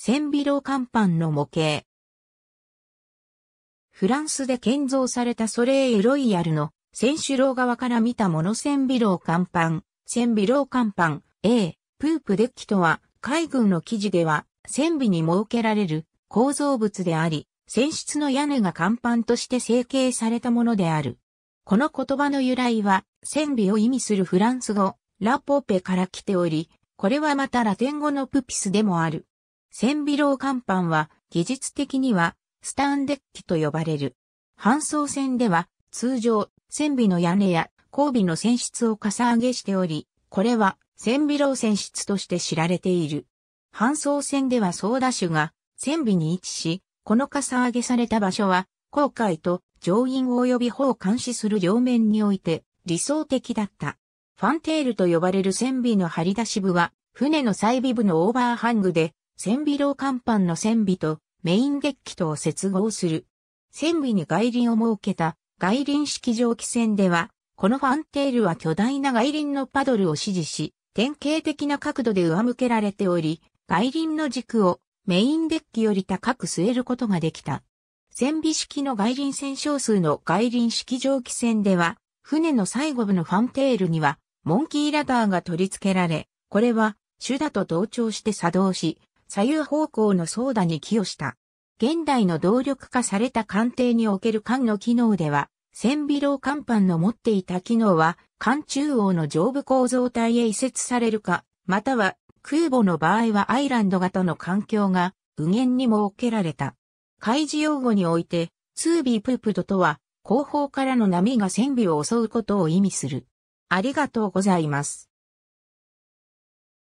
千微郎甲板の模型。フランスで建造されたソレイエロイヤルの選手楼側から見たもの千微郎甲板、千微郎甲板 A、プープデッキとは海軍の記事では線尾に設けられる構造物であり、船室の屋根が甲板として成形されたものである。この言葉の由来は、船尾を意味するフランス語、ラポーペから来ており、これはまたラテン語のプピスでもある。千尾楼甲板は技術的にはスターンデッキと呼ばれる。搬送船では通常船尾の屋根や後尾の船室をかさ上げしており、これは船尾楼船室として知られている。搬送船では操舵手が船尾に位置し、このかさ上げされた場所は、航海と乗員及び砲を監視する両面において理想的だった。ファンテールと呼ばれる船尾の張り出し部は、船の細尾部のオーバーハングで千尾楼甲板の千尾とメインデッキとを接合する。千尾に外輪を設けた外輪式蒸気船では、このファンテールは巨大な外輪のパドルを支持し、典型的な角度で上向けられており、外輪の軸をメインデッキより高く据えることができた。千尾式の外輪戦少数の外輪式蒸気船では、船の最後部のファンテールには、モンキーラダーが取り付けられ、これは、手だと同調して作動し、左右方向の操舵に寄与した。現代の動力化された艦艇における艦の機能では、船尾楼艦板の持っていた機能は、艦中央の上部構造体へ移設されるか、または空母の場合はアイランド型の環境が右舷に設けられた。開示用語において、ツービープープドとは、後方からの波が船尾を襲うことを意味する。ありがとうございます。